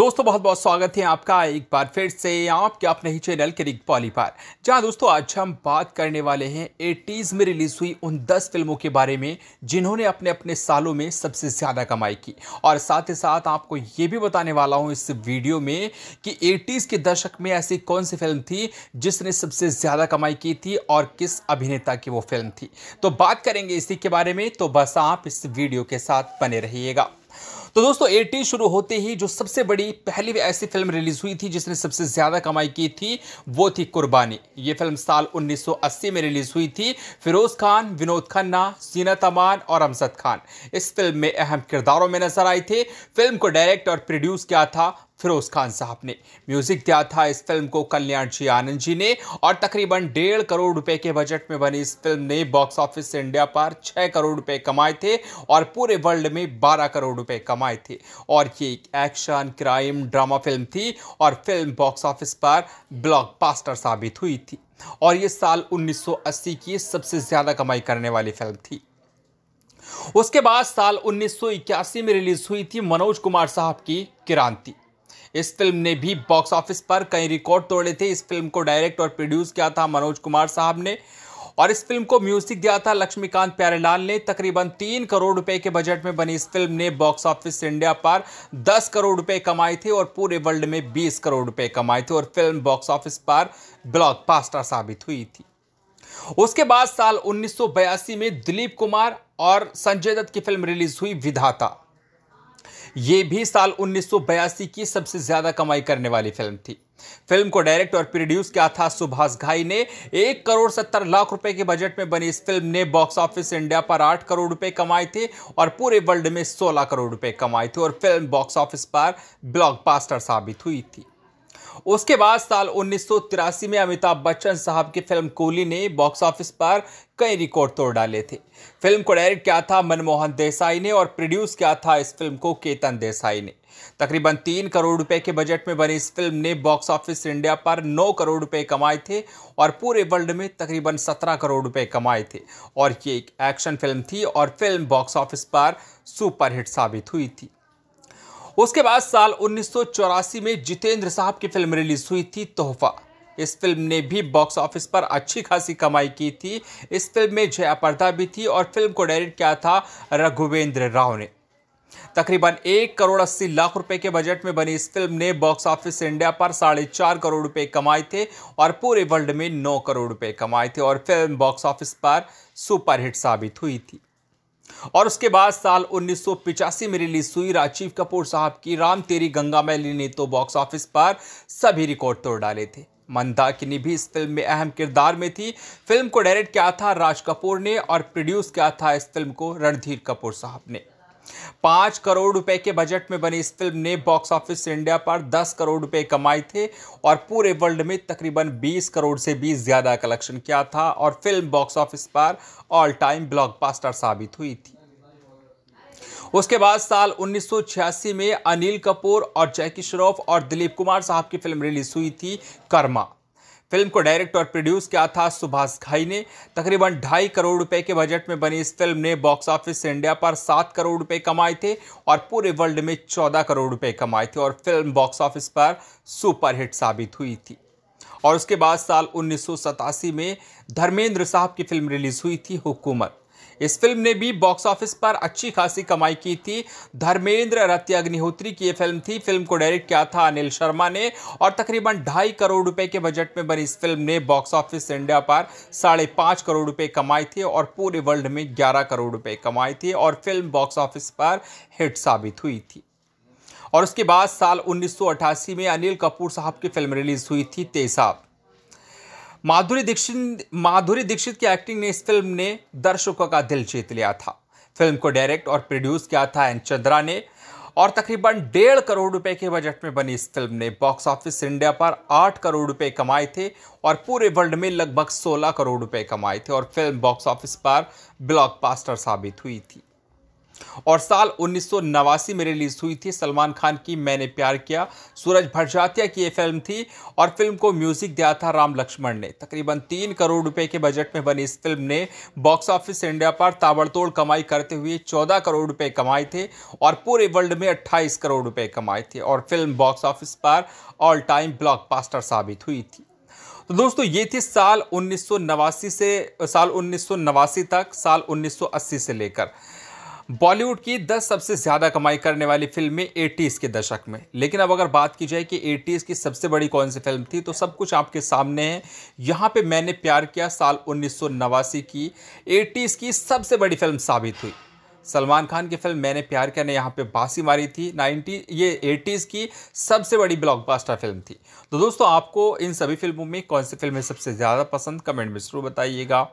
दोस्तों बहुत बहुत स्वागत है आपका एक बार फिर से आपके अपने ही चैनल करिक पॉली पर जहाँ दोस्तों आज हम बात करने वाले हैं एटीज़ में रिलीज़ हुई उन 10 फिल्मों के बारे में जिन्होंने अपने अपने सालों में सबसे ज़्यादा कमाई की और साथ ही साथ आपको ये भी बताने वाला हूँ इस वीडियो में कि एटीज़ के दशक में ऐसी कौन सी फिल्म थी जिसने सबसे ज़्यादा कमाई की थी और किस अभिनेता की वो फिल्म थी तो बात करेंगे इसी के बारे में तो बस आप इस वीडियो के साथ बने रहिएगा तो दोस्तों एटीन शुरू होते ही जो सबसे बड़ी पहली ऐसी फिल्म रिलीज हुई थी जिसने सबसे ज़्यादा कमाई की थी वो थी कुर्बानी ये फिल्म साल 1980 में रिलीज हुई थी फिरोज खान विनोद खन्ना सीना तमान और अमजद खान इस फिल्म में अहम किरदारों में नजर आए थे फिल्म को डायरेक्ट और प्रोड्यूस किया था फिरोज खान साहब ने म्यूजिक दिया था इस फिल्म को कल्याण जी आनंद जी ने और तकरीबन डेढ़ करोड़ रुपए के बजट में बनी इस फिल्म ने बॉक्स ऑफिस से इंडिया पर छह करोड़ रुपए कमाए थे और पूरे वर्ल्ड में बारह करोड़ रुपए कमाए थे और ये एक एक्शन क्राइम ड्रामा फिल्म थी और फिल्म बॉक्स ऑफिस पर ब्लॉकबस्टर साबित हुई थी और ये साल 1980 की सबसे ज़्यादा कमाई करने वाली फिल्म थी उसके बाद साल 1981 में रिलीज हुई थी मनोज कुमार साहब की क्रांति इस फिल्म ने भी बॉक्स ऑफिस पर कई रिकॉर्ड तोड़े थे इस फिल्म को डायरेक्ट और प्रोड्यूस किया था मनोज कुमार साहब ने और इस फिल्म को म्यूजिक दिया था लक्ष्मीकांत प्यारेलाल ने तकरीबन तीन करोड़ रुपए के बजट में बनी इस फिल्म ने बॉक्स ऑफिस इंडिया पर दस करोड़ रुपए कमाए थे और पूरे वर्ल्ड में बीस करोड़ रुपए कमाए थे और फिल्म बॉक्स ऑफिस पर पास्टर साबित हुई थी उसके बाद साल 1982 में दिलीप कुमार और संजय दत्त की फिल्म रिलीज हुई विधाता ये भी साल 1982 की सबसे ज्यादा कमाई करने वाली फिल्म थी फिल्म को डायरेक्ट और प्रोड्यूस किया था सुभाष घाई ने एक करोड़ सत्तर लाख रुपए के बजट में बनी इस फिल्म ने बॉक्स ऑफिस इंडिया पर आठ करोड़ रुपए कमाए थे और पूरे वर्ल्ड में सोलह करोड़ रुपए कमाए थे और फिल्म बॉक्स ऑफिस पर ब्लॉकबस्टर साबित हुई थी उसके बाद साल उन्नीस में अमिताभ बच्चन साहब की फिल्म कोली ने बॉक्स ऑफिस पर कई रिकॉर्ड तोड़ डाले थे फिल्म को डायरेक्ट किया था मनमोहन देसाई ने और प्रोड्यूस किया था इस फिल्म को केतन देसाई ने तकरीबन तीन करोड़ रुपए के बजट में बनी इस फिल्म ने बॉक्स ऑफिस इंडिया पर नौ करोड़ रुपए कमाए थे और पूरे वर्ल्ड में तकरीबन सत्रह करोड़ रुपए कमाए थे और ये एक एक्शन फिल्म थी और फिल्म बॉक्स ऑफिस पर सुपरहिट साबित हुई थी उसके बाद साल उन्नीस में जितेंद्र साहब की फिल्म रिलीज हुई थी तोहफा इस फिल्म ने भी बॉक्स ऑफिस पर अच्छी खासी कमाई की थी इस फिल्म में जया पर्दा भी थी और फिल्म को डायरेक्ट किया था रघुवेंद्र राव ने तकरीबन एक करोड़ अस्सी लाख रुपए के बजट में बनी इस फिल्म ने बॉक्स ऑफिस इंडिया पर साढ़े चार करोड़ रुपए कमाए थे और पूरे वर्ल्ड में नौ करोड़ रुपए कमाए थे और फिल्म बॉक्स ऑफिस पर सुपरहिट साबित हुई थी और उसके बाद साल उन्नीस में रिलीज हुई राजीव कपूर साहब की राम तेरी गंगा मैली ने तो बॉक्स ऑफिस पर सभी रिकॉर्ड तोड़ डाले थे मंदाकिनी भी इस फिल्म में अहम किरदार में थी फिल्म को डायरेक्ट किया था राज कपूर ने और प्रोड्यूस किया था इस फिल्म को रणधीर कपूर साहब ने पाँच करोड़ रुपए के बजट में बनी इस फिल्म ने बॉक्स ऑफिस इंडिया पर दस करोड़ रुपए कमाए थे और पूरे वर्ल्ड में तकरीबन बीस करोड़ से भी ज़्यादा कलेक्शन किया था और फिल्म बॉक्स ऑफिस पर ऑल टाइम ब्लॉकबास्टर साबित हुई थी उसके बाद साल 1986 में अनिल कपूर और जैकी श्रॉफ और दिलीप कुमार साहब की फिल्म रिलीज हुई थी कर्मा फिल्म को डायरेक्ट और प्रोड्यूस किया था सुभाष घाई ने तकरीबन ढाई करोड़ रुपए के बजट में बनी इस फिल्म ने बॉक्स ऑफिस इंडिया पर सात करोड़ रुपए कमाए थे और पूरे वर्ल्ड में चौदह करोड़ रुपए कमाए थे और फिल्म बॉक्स ऑफिस पर सुपरहिट साबित हुई थी और उसके बाद साल उन्नीस में धर्मेंद्र साहब की फिल्म रिलीज हुई थी हुकूमत इस फिल्म ने भी बॉक्स ऑफिस पर अच्छी खासी कमाई की थी धर्मेंद्र रत्य अग्निहोत्री की यह फिल्म थी फिल्म को डायरेक्ट किया था अनिल शर्मा ने और तकरीबन ढाई करोड़ रुपए के बजट में बनी इस फिल्म ने बॉक्स ऑफिस इंडिया पर साढ़े पाँच करोड़ रुपए कमाई थी और पूरे वर्ल्ड में ग्यारह करोड़ रुपए कमाई थी और फिल्म बॉक्स ऑफिस पर हिट साबित हुई थी और उसके बाद साल उन्नीस में अनिल कपूर साहब की फिल्म रिलीज हुई थी तेसाब माधुरी दीक्षित माधुरी दीक्षित की एक्टिंग ने इस फिल्म ने दर्शकों का दिल जीत लिया था फिल्म को डायरेक्ट और प्रोड्यूस किया था एन चंद्रा ने और तकरीबन डेढ़ करोड़ रुपए के बजट में बनी इस फिल्म ने बॉक्स ऑफिस इंडिया पर आठ करोड़ रुपए कमाए थे और पूरे वर्ल्ड में लगभग सोलह करोड़ रुपए कमाए थे और फिल्म बॉक्स ऑफिस पर ब्लॉकबस्टर साबित हुई थी और साल उन्नीस में रिलीज हुई थी सलमान खान की मैंने प्यार किया सूरज भटजातिया की ये फिल्म थी और फिल्म को म्यूजिक दिया था राम लक्ष्मण ने तकरीबन तीन करोड़ रुपए के बजट में बनी इस फिल्म ने बॉक्स ऑफिस इंडिया पर ताबड़तोड़ कमाई करते हुए चौदह करोड़ रुपए कमाए थे और पूरे वर्ल्ड में अट्ठाईस करोड़ रुपए कमाए थे और फिल्म बॉक्स ऑफिस पर ऑल टाइम ब्लॉक साबित हुई थी तो दोस्तों ये थी साल उन्नीस से साल उन्नीस तक साल उन्नीस से लेकर बॉलीवुड की 10 सबसे ज़्यादा कमाई करने वाली फिल्में एटीज़ के दशक में लेकिन अब अगर बात की जाए कि एटीज़ की सबसे बड़ी कौन सी फिल्म थी तो सब कुछ आपके सामने है यहाँ पे मैंने प्यार किया साल उन्नीस की एटीज़ की सबसे बड़ी फिल्म साबित हुई सलमान खान की फिल्म मैंने प्यार किया ने यहाँ पे बासी मारी थी 90 ये 80s की सबसे बड़ी ब्लॉकबस्टर फिल्म थी तो दोस्तों आपको इन सभी फिल्मों में कौन सी फिल्में सबसे ज़्यादा पसंद कमेंट में ज़रूर बताइएगा